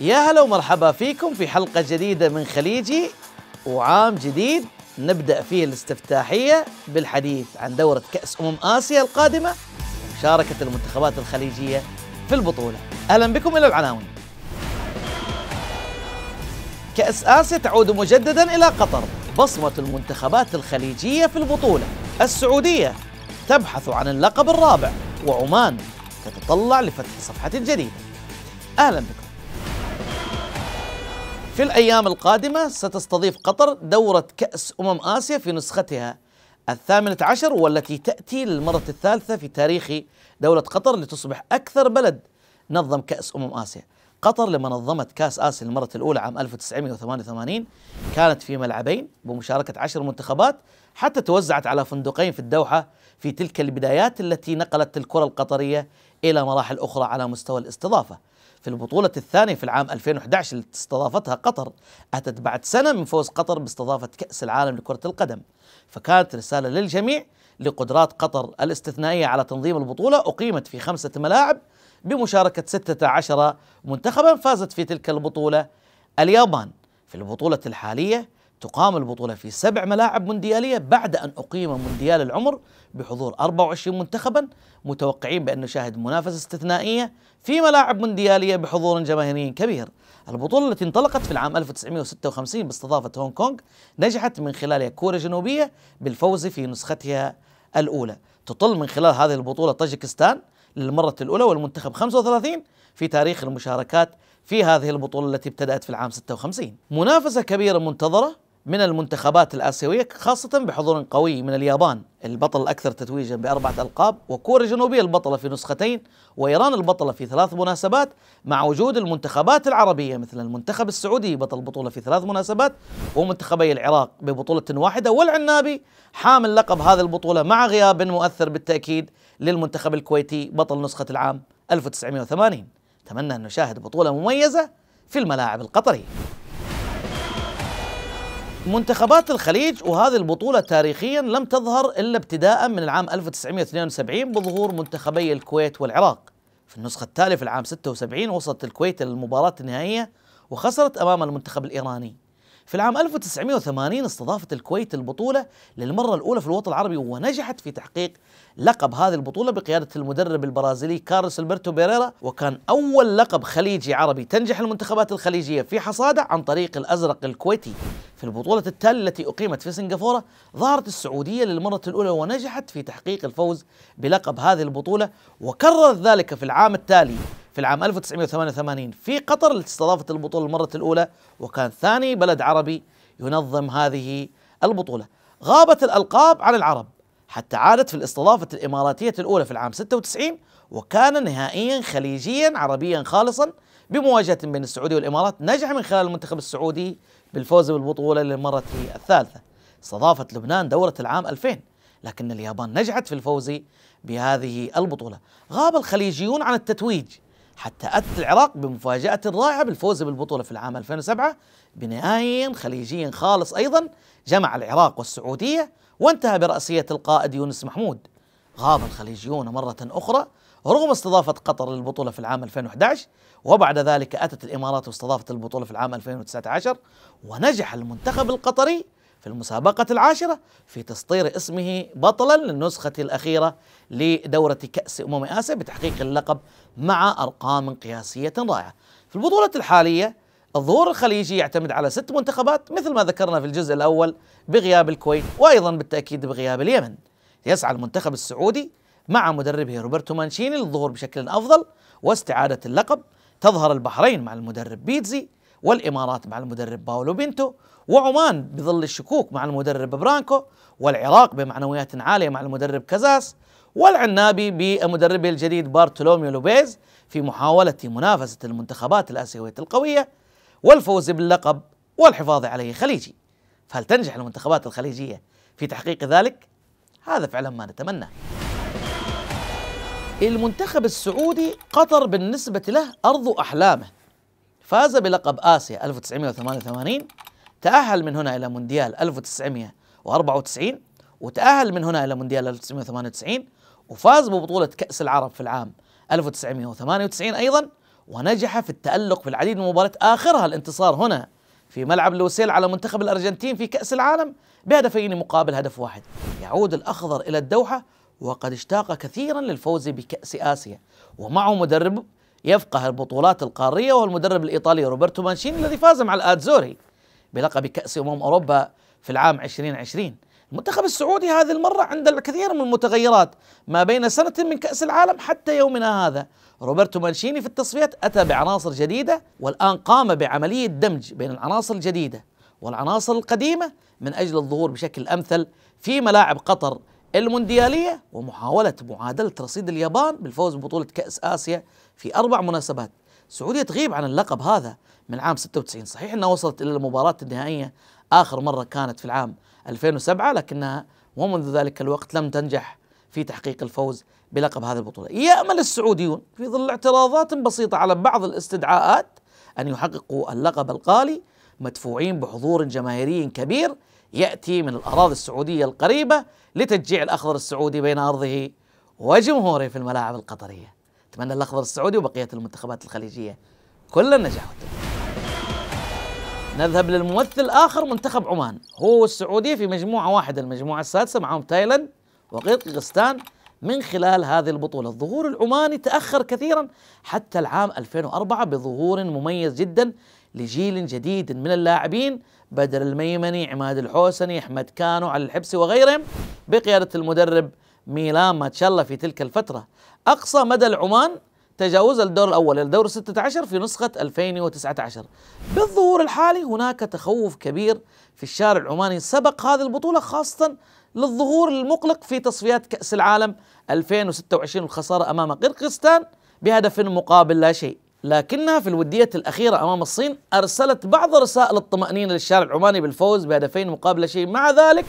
يا هلا ومرحبا فيكم في حلقة جديدة من خليجي وعام جديد نبدأ فيه الاستفتاحية بالحديث عن دورة كأس أمم آسيا القادمة ومشاركة المنتخبات الخليجية في البطولة أهلا بكم إلى العناوين كأس آسيا تعود مجددا إلى قطر بصمة المنتخبات الخليجية في البطولة السعودية تبحث عن اللقب الرابع وعمان تتطلع لفتح صفحة جديدة أهلا بكم في الأيام القادمة ستستضيف قطر دورة كأس أمم آسيا في نسختها الثامنة عشر والتي تأتي للمرة الثالثة في تاريخ دولة قطر لتصبح أكثر بلد نظم كأس أمم آسيا قطر لما نظمت كأس آسيا للمرة الأولى عام 1988 كانت في ملعبين بمشاركة عشر منتخبات حتى توزعت على فندقين في الدوحة في تلك البدايات التي نقلت الكرة القطرية إلى مراحل أخرى على مستوى الاستضافة في البطولة الثانية في العام 2011 التي استضافتها قطر أتت بعد سنة من فوز قطر باستضافة كأس العالم لكرة القدم فكانت رسالة للجميع لقدرات قطر الاستثنائية على تنظيم البطولة أقيمت في خمسة ملاعب بمشاركة 16 منتخبا فازت في تلك البطولة اليابان في البطولة الحالية تقام البطولة في سبع ملاعب مونديالية بعد أن أقيم مونديال العمر بحضور 24 منتخبا متوقعين بأن نشاهد منافسة استثنائية في ملاعب مونديالية بحضور جماهيري كبير البطولة التي انطلقت في العام 1956 باستضافة هونغ كونغ نجحت من خلالها كوريا الجنوبية بالفوز في نسختها الأولى تطل من خلال هذه البطولة طاجكستان للمرة الأولى والمنتخب 35 في تاريخ المشاركات في هذه البطولة التي ابتدأت في العام 56 منافسة كبيرة منتظرة من المنتخبات الآسيوية خاصة بحضور قوي من اليابان البطل الأكثر تتويجا بأربعة ألقاب وكوريا الجنوبية البطلة في نسختين وإيران البطلة في ثلاث مناسبات مع وجود المنتخبات العربية مثل المنتخب السعودي بطل بطولة في ثلاث مناسبات ومنتخبي العراق ببطولة واحدة والعنابي حامل لقب هذه البطولة مع غياب مؤثر بالتأكيد للمنتخب الكويتي بطل نسخة العام 1980 أتمنى أن نشاهد بطولة مميزة في الملاعب القطرية منتخبات الخليج وهذه البطولة تاريخيا لم تظهر إلا ابتداء من العام 1972 بظهور منتخبي الكويت والعراق في النسخة التالية في العام 76 وصلت الكويت للمباراة النهائية وخسرت أمام المنتخب الإيراني في العام 1980 استضافت الكويت البطولة للمرة الأولى في الوطن العربي ونجحت في تحقيق لقب هذه البطولة بقيادة المدرب البرازيلي كارلوس البرتو بيريرا وكان أول لقب خليجي عربي تنجح المنتخبات الخليجية في حصاده عن طريق الأزرق الكويتي في البطولة التالية التي أقيمت في سنغافورة ظهرت السعودية للمرة الأولى ونجحت في تحقيق الفوز بلقب هذه البطولة وكررت ذلك في العام التالي في العام 1988 في قطر التي استضافت البطولة المرة الأولى وكان ثاني بلد عربي ينظم هذه البطولة غابت الألقاب عن العرب حتى عادت في الاستضافة الإماراتية الأولى في العام 96 وكان نهائيا خليجيا عربيا خالصا بمواجهة بين السعودية والإمارات نجح من خلال المنتخب السعودي بالفوز بالبطولة للمرة الثالثة استضافت لبنان دورة العام 2000 لكن اليابان نجحت في الفوز بهذه البطولة غاب الخليجيون عن التتويج حتى أتت العراق بمفاجأة رائعة بالفوز بالبطولة في العام 2007 بنهائي خليجي خالص أيضا جمع العراق والسعودية وانتهى برأسية القائد يونس محمود غاب الخليجيون مرة أخرى رغم استضافة قطر للبطولة في العام 2011 وبعد ذلك أتت الإمارات واستضافت البطولة في العام 2019 ونجح المنتخب القطري في المسابقة العاشرة في تسطير اسمه بطلا للنسخة الأخيرة لدورة كأس أمم آسيا بتحقيق اللقب مع أرقام قياسية رائعة في البطولة الحالية الظهور الخليجي يعتمد على ست منتخبات مثل ما ذكرنا في الجزء الأول بغياب الكويت وأيضا بالتأكيد بغياب اليمن يسعى المنتخب السعودي مع مدربه روبرتو مانشيني للظهور بشكل أفضل واستعادة اللقب تظهر البحرين مع المدرب بيتزي والإمارات مع المدرب باولو بنتو وعمان بظل الشكوك مع المدرب برانكو والعراق بمعنويات عالية مع المدرب كازاس والعنابي بمدربه الجديد بارتولوميو لوبيز في محاولة منافسة المنتخبات الآسيوية القوية والفوز باللقب والحفاظ عليه خليجي فهل تنجح المنتخبات الخليجية في تحقيق ذلك؟ هذا فعلا ما نتمناه المنتخب السعودي قطر بالنسبة له أرض أحلامه فاز بلقب آسيا 1988 تأهل من هنا إلى مونديال 1994 وتأهل من هنا إلى مونديال 1998 وفاز ببطولة كأس العرب في العام 1998 أيضا ونجح في التألق في العديد من المباريات آخرها الانتصار هنا في ملعب لوسيل على منتخب الأرجنتين في كأس العالم بهدفين مقابل هدف واحد يعود الأخضر إلى الدوحة وقد اشتاق كثيرا للفوز بكأس آسيا ومعه مدرب يفقه البطولات القارية والمدرب الإيطالي روبرتو مانشيني الذي فاز مع الآتزوري بلقب كأس أمم أوروبا في العام 2020 المنتخب السعودي هذه المرة عند الكثير من المتغيرات ما بين سنة من كأس العالم حتى يومنا هذا روبرتو مانشيني في التصفيات أتى بعناصر جديدة والآن قام بعملية دمج بين العناصر الجديدة والعناصر القديمة من أجل الظهور بشكل أمثل في ملاعب قطر المونديالية ومحاولة معادلة رصيد اليابان بالفوز ببطولة كأس آسيا في أربع مناسبات السعودية تغيب عن اللقب هذا من عام 96 صحيح أنها وصلت إلى المباراة النهائية آخر مرة كانت في العام 2007 لكنها ومنذ ذلك الوقت لم تنجح في تحقيق الفوز بلقب هذه البطولة يأمل السعوديون في ظل اعتراضات بسيطة على بعض الاستدعاءات أن يحققوا اللقب القالي مدفوعين بحضور جماهيري كبير يأتي من الأراضي السعودية القريبة لتشجيع الأخضر السعودي بين أرضه وجمهوره في الملاعب القطرية أتمنى الأخضر السعودي وبقية المنتخبات الخليجية كل النجاح والتوفيق نذهب للممثل الاخر منتخب عمان هو والسعودية في مجموعة واحدة المجموعة السادسة معهم تايلاند وقرقيزستان من خلال هذه البطولة الظهور العماني تأخر كثيرا حتى العام 2004 بظهور مميز جدا لجيل جديد من اللاعبين بدر الميمني عماد الحوسني أحمد كانو على الحبسي وغيرهم بقيادة المدرب ميلان ما تشلى في تلك الفترة أقصى مدى العمان تجاوز الدور الأول الى الدور 16 في نسخة 2019 بالظهور الحالي هناك تخوف كبير في الشارع العماني سبق هذه البطولة خاصة للظهور المقلق في تصفيات كأس العالم 2026 والخسارة أمام قرقستان بهدف مقابل لا شيء لكنها في الودية الأخيرة أمام الصين أرسلت بعض رسائل الطمأنينة للشارع العماني بالفوز بهدفين مقابل شيء مع ذلك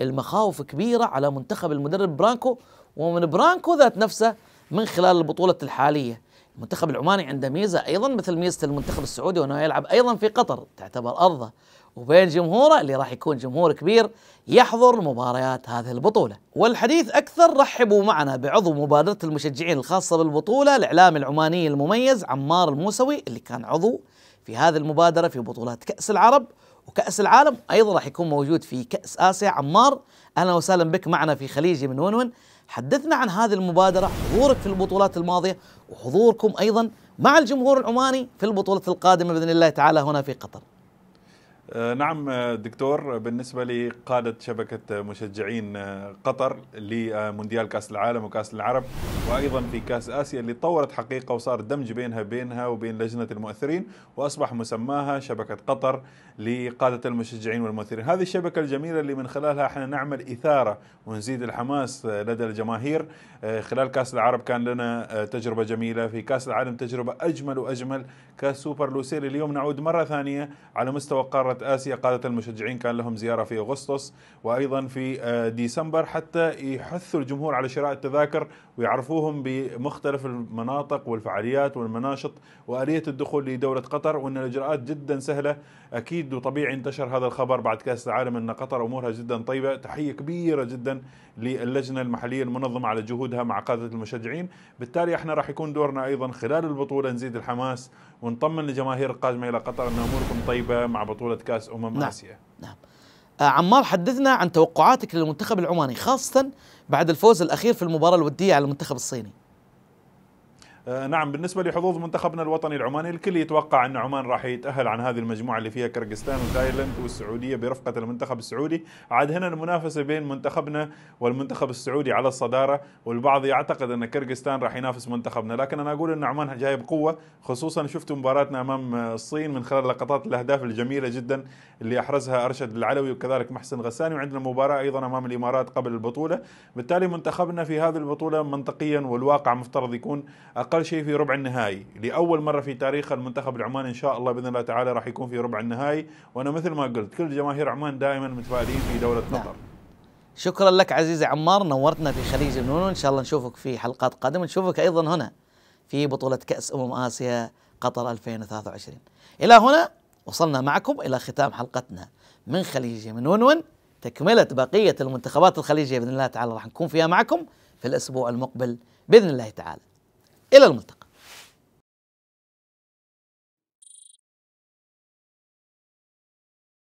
المخاوف كبيرة على منتخب المدرب برانكو ومن برانكو ذات نفسه من خلال البطولة الحالية المنتخب العماني عنده ميزه ايضا مثل ميزه المنتخب السعودي وانه يلعب ايضا في قطر تعتبر ارضه وبين جمهوره اللي راح يكون جمهور كبير يحضر مباريات هذه البطولة والحديث أكثر رحبوا معنا بعضو مبادرة المشجعين الخاصة بالبطولة الإعلامي العماني المميز عمار الموسوي اللي كان عضو في هذه المبادرة في بطولات كأس العرب وكأس العالم أيضا راح يكون موجود في كأس آسيا عمار أهلا وسهلا بك معنا في خليجي من ونون حدثنا عن هذه المبادرة حضورك في البطولات الماضية وحضوركم أيضا مع الجمهور العماني في البطولة القادمة بإذن الله تعالى هنا في قطر آه، نعم آه، دكتور بالنسبة لقادة شبكة مشجعين آه، قطر لمونديال كأس العالم وكأس العرب وأيضا في كأس آسيا اللي طورت حقيقة وصار دمج بينها بينها وبين لجنة المؤثرين وأصبح مسماها شبكة قطر لقادة المشجعين والمؤثرين هذه الشبكة الجميلة اللي من خلالها احنا نعمل إثارة ونزيد الحماس لدى الجماهير خلال كأس العرب كان لنا تجربة جميلة في كأس العالم تجربة أجمل وأجمل كأس سوبر لوسيل اليوم نعود مرة ثانية على مستوى قارة قارة آسيا قادة المشجعين كان لهم زيارة في أغسطس وأيضا في آه، ديسمبر حتى يحثوا الجمهور على شراء التذاكر ويعرفوهم بمختلف المناطق والفعاليات والمناشط وآلية الدخول لدولة قطر وأن الإجراءات جدا سهلة أكيد وطبيعي انتشر هذا الخبر بعد كأس العالم أن قطر أمورها جدا طيبة تحية كبيرة جدا للجنة المحلية المنظمة على جهودها مع قادة المشجعين بالتالي احنا راح يكون دورنا أيضا خلال البطولة نزيد الحماس ونطمن لجماهير القادمة إلى قطر أن أموركم طيبة مع بطولة كأس أمم نعم. آسيا نعم آه، عمار حدثنا عن توقعاتك للمنتخب العماني خاصة بعد الفوز الأخير في المباراة الودية على المنتخب الصيني آه، نعم بالنسبة لحظوظ منتخبنا الوطني العماني الكل يتوقع أن عمان راح يتأهل عن هذه المجموعة اللي فيها كرغستان وتايلاند والسعودية برفقة المنتخب السعودي عاد هنا المنافسة بين منتخبنا والمنتخب السعودي على الصدارة والبعض يعتقد أن كرغستان راح ينافس منتخبنا لكن أنا أقول أن عمان جاي بقوة خصوصا شفت مباراتنا أمام الصين من خلال لقطات الأهداف الجميلة جدا اللي أحرزها أرشد العلوي وكذلك محسن غساني وعندنا مباراة أيضا أمام الإمارات قبل البطولة بالتالي منتخبنا في هذه البطولة منطقيا والواقع مفترض يكون أقل اقل شيء في ربع النهائي لاول مره في تاريخ المنتخب العماني ان شاء الله باذن الله تعالى راح يكون في ربع النهائي وانا مثل ما قلت كل جماهير عمان دائما متفائلين في دوله قطر نعم. شكرا لك عزيزي عمار نورتنا في خليج بنون ان شاء الله نشوفك في حلقات قادمه نشوفك ايضا هنا في بطوله كاس امم اسيا قطر 2023 الى هنا وصلنا معكم الى ختام حلقتنا من خليجي من ونون تكمله بقيه المنتخبات الخليجيه باذن الله تعالى راح نكون فيها معكم في الاسبوع المقبل باذن الله تعالى إلى الملتقى